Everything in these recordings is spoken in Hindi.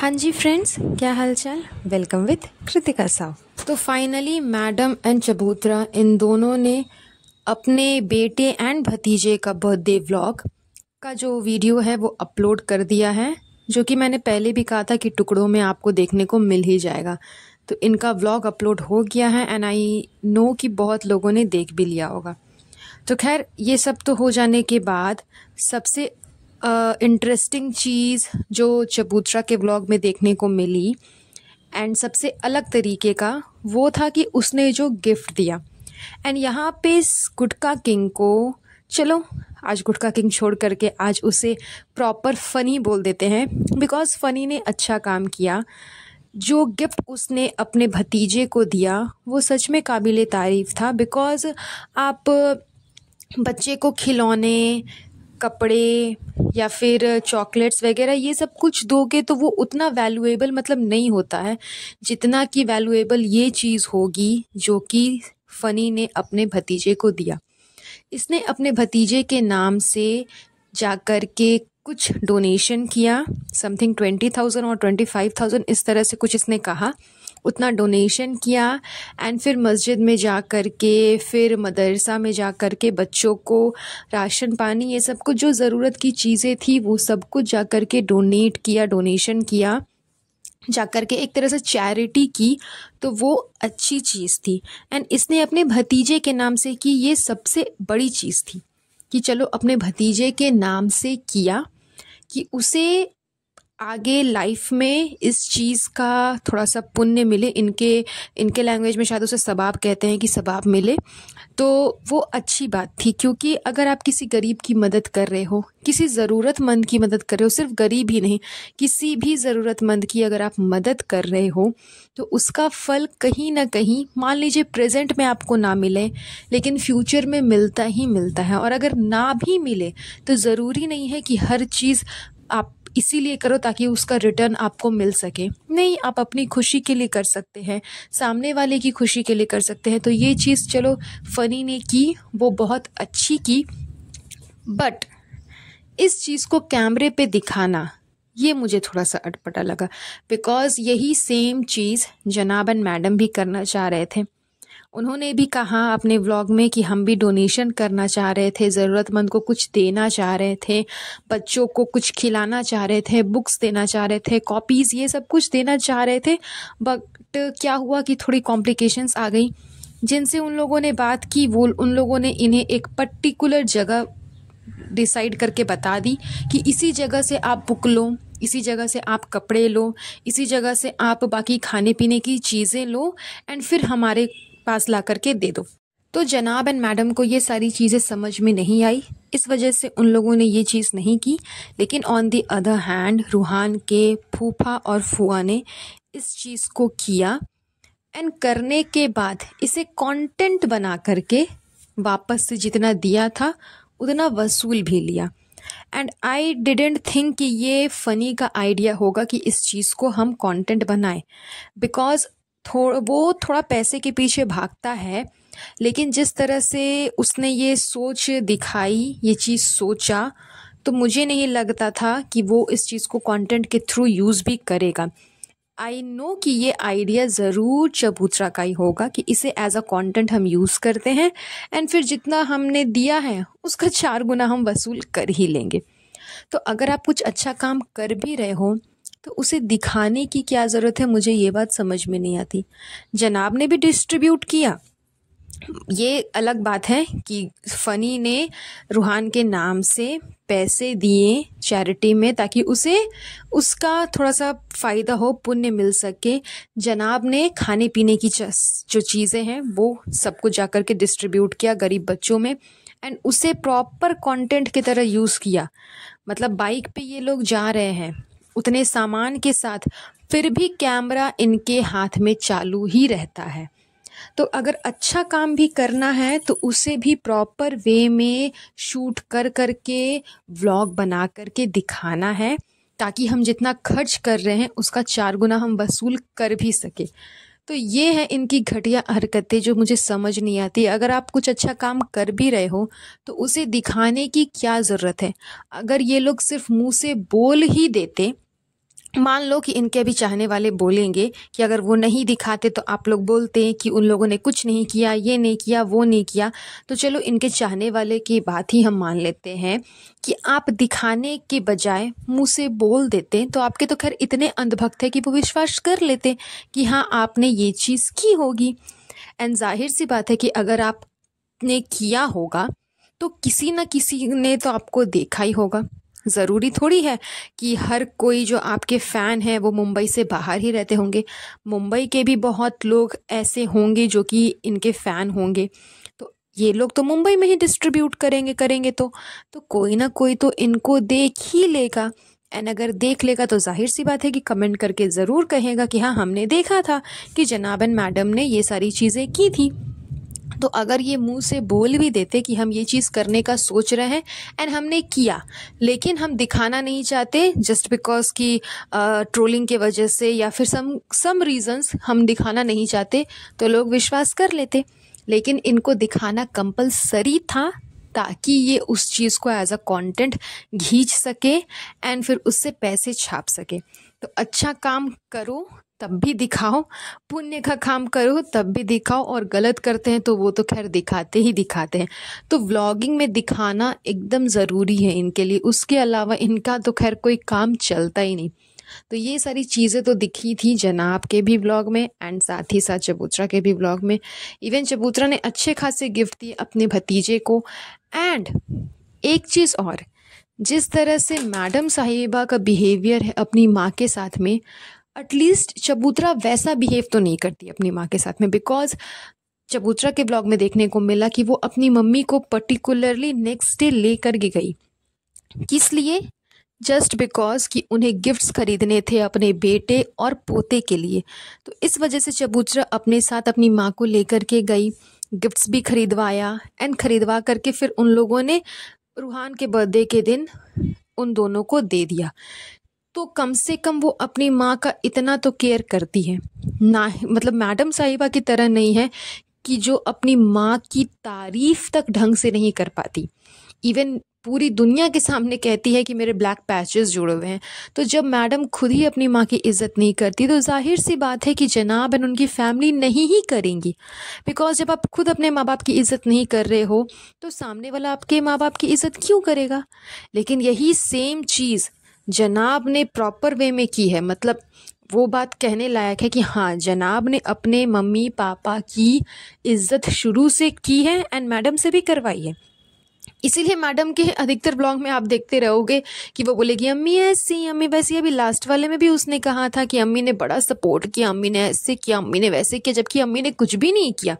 हाँ जी फ्रेंड्स क्या हालचाल वेलकम विथ कृतिका साहु तो फाइनली मैडम एंड चबूतरा इन दोनों ने अपने बेटे एंड भतीजे का बर्थडे व्लॉग का जो वीडियो है वो अपलोड कर दिया है जो कि मैंने पहले भी कहा था कि टुकड़ों में आपको देखने को मिल ही जाएगा तो इनका व्लॉग अपलोड हो गया है एंड आई नो कि बहुत लोगों ने देख भी लिया होगा तो खैर ये सब तो हो जाने के बाद सबसे इंटरेस्टिंग चीज़ जो चबूतरा के ब्लॉग में देखने को मिली एंड सबसे अलग तरीके का वो था कि उसने जो गिफ्ट दिया एंड यहाँ पे इस गुटका किंग को चलो आज गुटका किंग छोड़ करके आज उसे प्रॉपर फ़नी बोल देते हैं बिकॉज़ फ़नी ने अच्छा काम किया जो गिफ्ट उसने अपने भतीजे को दिया वो सच में काबिल तारीफ़ था बिकॉज़ आप बच्चे को खिलौने कपड़े या फिर चॉकलेट्स वगैरह ये सब कुछ दोगे तो वो उतना वैल्यूएबल मतलब नहीं होता है जितना कि वैल्यूएबल ये चीज़ होगी जो कि फ़नी ने अपने भतीजे को दिया इसने अपने भतीजे के नाम से जा कर के कुछ डोनेशन किया समथिंग ट्वेंटी थाउजेंड और ट्वेंटी फाइव थाउजेंड इस तरह से कुछ इसने कहा उतना डोनेशन किया एंड फिर मस्जिद में जा कर के फिर मदरसा में जा कर के बच्चों को राशन पानी ये सब कुछ जो ज़रूरत की चीज़ें थी वो सब कुछ जा कर के डोनेट किया डोनेशन किया जा कर के एक तरह से चैरिटी की तो वो अच्छी चीज़ थी एंड इसने अपने भतीजे के नाम से की ये सबसे बड़ी चीज़ थी कि चलो अपने भतीजे के नाम से किया कि उसे आगे लाइफ में इस चीज़ का थोड़ा सा पुण्य मिले इनके इनके लैंग्वेज में शायद उसे सबाब कहते हैं कि सबाब मिले तो वो अच्छी बात थी क्योंकि अगर आप किसी गरीब की मदद कर रहे हो किसी ज़रूरतमंद की मदद कर रहे हो सिर्फ गरीब ही नहीं किसी भी ज़रूरतमंद की अगर आप मदद कर रहे हो तो उसका फल कहीं ना कहीं मान लीजिए प्रेजेंट में आपको ना मिले लेकिन फ्यूचर में मिलता ही मिलता है और अगर ना भी मिले तो ज़रूरी नहीं है कि हर चीज़ आप इसीलिए करो ताकि उसका रिटर्न आपको मिल सके नहीं आप अपनी खुशी के लिए कर सकते हैं सामने वाले की खुशी के लिए कर सकते हैं तो ये चीज़ चलो फ़नी ने की वो बहुत अच्छी की बट इस चीज़ को कैमरे पे दिखाना ये मुझे थोड़ा सा अटपटा लगा बिकॉज़ यही सेम चीज़ जनाबन मैडम भी करना चाह रहे थे उन्होंने भी कहा अपने व्लॉग में कि हम भी डोनेशन करना चाह रहे थे ज़रूरतमंद को कुछ देना चाह रहे थे बच्चों को कुछ खिलाना चाह रहे थे बुक्स देना चाह रहे थे कॉपीज़ ये सब कुछ देना चाह रहे थे बट क्या हुआ कि थोड़ी कॉम्प्लिकेशंस आ गई जिनसे उन लोगों ने बात की वो उन लोगों ने इन्हें एक पर्टिकुलर जगह डिसाइड करके बता दी कि इसी जगह से आप बुक लो इसी जगह से आप कपड़े लो इसी जगह से आप बाकी खाने पीने की चीज़ें लो एंड फिर हमारे पास ला करके दे दो तो जनाब एंड मैडम को ये सारी चीज़ें समझ में नहीं आई इस वजह से उन लोगों ने ये चीज़ नहीं की लेकिन on the other hand Ruhan के फूफा और फुआ ने इस चीज़ को किया एंड करने के बाद इसे कंटेंट बना करके वापस से जितना दिया था उतना वसूल भी लिया एंड आई डिडेंट थिंक कि ये फ़नी का आइडिया होगा कि इस चीज़ को हम कंटेंट बनाएं बिकॉज थोड़ा वो थोड़ा पैसे के पीछे भागता है लेकिन जिस तरह से उसने ये सोच दिखाई ये चीज़ सोचा तो मुझे नहीं लगता था कि वो इस चीज़ को कंटेंट के थ्रू यूज़ भी करेगा आई नो कि ये आइडिया ज़रूर चबूतरा का ही होगा कि इसे एज अ कंटेंट हम यूज़ करते हैं एंड फिर जितना हमने दिया है उसका चार गुना हम वसूल कर ही लेंगे तो अगर आप कुछ अच्छा काम कर भी रहे हो तो उसे दिखाने की क्या ज़रूरत है मुझे ये बात समझ में नहीं आती जनाब ने भी डिस्ट्रीब्यूट किया ये अलग बात है कि फ़नी ने रूहान के नाम से पैसे दिए चैरिटी में ताकि उसे उसका थोड़ा सा फ़ायदा हो पुण्य मिल सके जनाब ने खाने पीने की जो चीज़ें हैं वो सबको जाकर के डिस्ट्रीब्यूट किया गरीब बच्चों में एंड उसे प्रॉपर कंटेंट की तरह यूज़ किया मतलब बाइक पे ये लोग जा रहे हैं उतने सामान के साथ फिर भी कैमरा इनके हाथ में चालू ही रहता है तो अगर अच्छा काम भी करना है तो उसे भी प्रॉपर वे में शूट कर कर के व्लॉग बना कर के दिखाना है ताकि हम जितना खर्च कर रहे हैं उसका चार गुना हम वसूल कर भी सके तो ये है इनकी घटिया हरकतें जो मुझे समझ नहीं आती अगर आप कुछ अच्छा काम कर भी रहे हो तो उसे दिखाने की क्या ज़रूरत है अगर ये लोग सिर्फ मुंह से बोल ही देते मान लो कि इनके भी चाहने वाले बोलेंगे कि अगर वो नहीं दिखाते तो आप लोग बोलते हैं कि उन लोगों ने कुछ नहीं किया ये नहीं किया वो नहीं किया तो चलो इनके चाहने वाले की बात ही हम मान लेते हैं कि आप दिखाने के बजाय मुँह से बोल देते तो आपके तो खैर इतने अंधभक्त हैं कि वो विश्वास कर लेते कि हाँ आपने ये चीज़ की होगी एंड जाहिर सी बात है कि अगर आपने किया होगा तो किसी न किसी ने तो आपको देखा ही होगा ज़रूरी थोड़ी है कि हर कोई जो आपके फ़ैन हैं वो मुंबई से बाहर ही रहते होंगे मुंबई के भी बहुत लोग ऐसे होंगे जो कि इनके फ़ैन होंगे तो ये लोग तो मुंबई में ही डिस्ट्रीब्यूट करेंगे करेंगे तो तो कोई ना कोई तो इनको देख ही लेगा एंड अगर देख लेगा तो जाहिर सी बात है कि कमेंट करके ज़रूर कहेगा कि हाँ हमने देखा था कि जनाब एंड मैडम ने ये सारी चीज़ें की थी तो अगर ये मुंह से बोल भी देते कि हम ये चीज़ करने का सोच रहे हैं एंड हमने किया लेकिन हम दिखाना नहीं चाहते जस्ट बिकॉज कि ट्रोलिंग के वजह से या फिर सम सम रीजंस हम दिखाना नहीं चाहते तो लोग विश्वास कर लेते लेकिन इनको दिखाना कंपलसरी था ताकि ये उस चीज़ को एज अ कॉन्टेंट घींच सके एंड फिर उससे पैसे छाप सके तो अच्छा काम करो तब भी दिखाओ पुण्य का काम करो तब भी दिखाओ और गलत करते हैं तो वो तो खैर दिखाते ही दिखाते हैं तो व्लॉगिंग में दिखाना एकदम ज़रूरी है इनके लिए उसके अलावा इनका तो खैर कोई काम चलता ही नहीं तो ये सारी चीज़ें तो दिखी थी जनाब के भी ब्लॉग में एंड साथ ही साथ चबूतरा के भी ब्लॉग में इवन चबूतरा ने अच्छे खासे गिफ्ट दिए अपने भतीजे को एंड एक चीज़ और जिस तरह से मैडम साहिबा का बिहेवियर है अपनी माँ के साथ में एटलीस्ट चबूतरा वैसा बिहेव तो नहीं करती अपनी माँ के साथ में बिकॉज चबूतरा के ब्लॉग में देखने को मिला कि वो अपनी मम्मी को पर्टिकुलरली नेक्स्ट डे लेकर कर गई किस लिए जस्ट बिकॉज कि उन्हें गिफ्ट्स खरीदने थे अपने बेटे और पोते के लिए तो इस वजह से चबूतरा अपने साथ अपनी माँ को लेकर के गई गिफ्ट्स भी खरीदवाया एंड खरीदवा करके फिर उन लोगों ने रूहान के बर्थडे के दिन उन दोनों को दे दिया तो कम से कम वो अपनी माँ का इतना तो केयर करती है ना मतलब मैडम साहिबा की तरह नहीं है कि जो अपनी माँ की तारीफ तक ढंग से नहीं कर पाती इवन पूरी दुनिया के सामने कहती है कि मेरे ब्लैक पैचेस जुड़े हुए हैं तो जब मैडम खुद ही अपनी माँ की इज्जत नहीं करती तो जाहिर सी बात है कि जनाब एंड उनकी फैमिली नहीं ही करेंगी बिकॉज जब आप खुद अपने माँ बाप की इज्जत नहीं कर रहे हो तो सामने वाला आपके माँ बाप की इज्जत क्यों करेगा लेकिन यही सेम चीज़ जनाब ने प्रॉपर वे में की है मतलब वो बात कहने लायक है कि हाँ जनाब ने अपने मम्मी पापा की इज्जत शुरू से की है एंड मैडम से भी करवाई है इसीलिए मैडम के अधिकतर ब्लॉग में आप देखते रहोगे कि वो बोलेगी अम्मी ऐसी अम्मी वैसी अभी लास्ट वाले में भी उसने कहा था कि अम्मी ने बड़ा सपोर्ट किया अम्मी ने ऐसे किया अम्मी ने वैसे किया जबकि अम्मी ने कुछ भी नहीं किया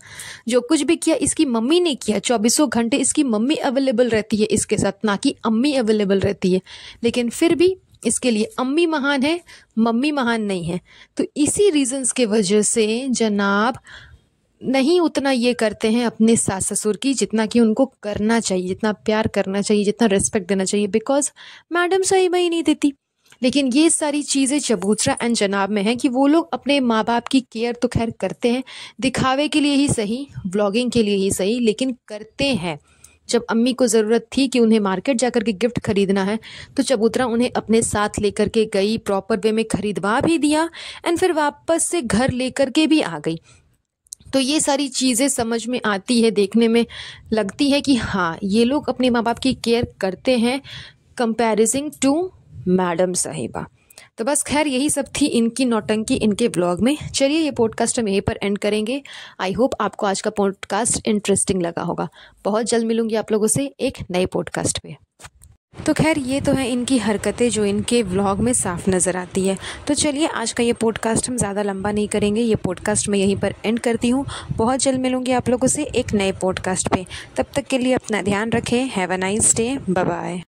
जो कुछ भी किया इसकी मम्मी ने किया चौबीसों घंटे इसकी मम्मी अवेलेबल रहती है इसके साथ ना कि अम्मी अवेलेबल रहती है लेकिन फिर भी इसके लिए अम्मी महान है मम्मी महान नहीं है तो इसी रीजन्स के वजह से जनाब नहीं उतना ये करते हैं अपने सास ससुर की जितना कि उनको करना चाहिए जितना प्यार करना चाहिए जितना रिस्पेक्ट देना चाहिए बिकॉज मैडम सही मई नहीं देती लेकिन ये सारी चीज़ें चबूतरा एंड जनाब में हैं कि वो लोग अपने माँ बाप की केयर तो खैर करते हैं दिखावे के लिए ही सही ब्लॉगिंग के लिए ही सही लेकिन करते हैं जब अम्मी को ज़रूरत थी कि उन्हें मार्केट कर के गिफ्ट खरीदना है तो चबूतरा उन्हें अपने साथ लेकर के गई प्रॉपर वे में खरीदवा भी दिया एंड फिर वापस से घर लेकर के भी आ गई तो ये सारी चीज़ें समझ में आती है देखने में लगती है कि हाँ ये लोग अपने माँ बाप की केयर करते हैं कंपेरिजिंग टू मैडम साहिबा तो बस खैर यही सब थी इनकी नौटंकी इनके ब्लॉग में चलिए ये पॉडकास्ट हम यहीं पर एंड करेंगे आई होप आपको आज का पॉडकास्ट इंटरेस्टिंग लगा होगा बहुत जल्द मिलूंगी आप लोगों से एक नए पॉडकास्ट पे तो खैर ये तो है इनकी हरकतें जो इनके व्लॉग में साफ नज़र आती है तो चलिए आज का ये पॉडकास्ट हम ज़्यादा लंबा नहीं करेंगे ये पॉडकास्ट मैं यहीं पर एंड करती हूँ बहुत जल्द मिलूँगी आप लोगों से एक नए पॉडकास्ट पे तब तक के लिए अपना ध्यान रखें have a nice day bye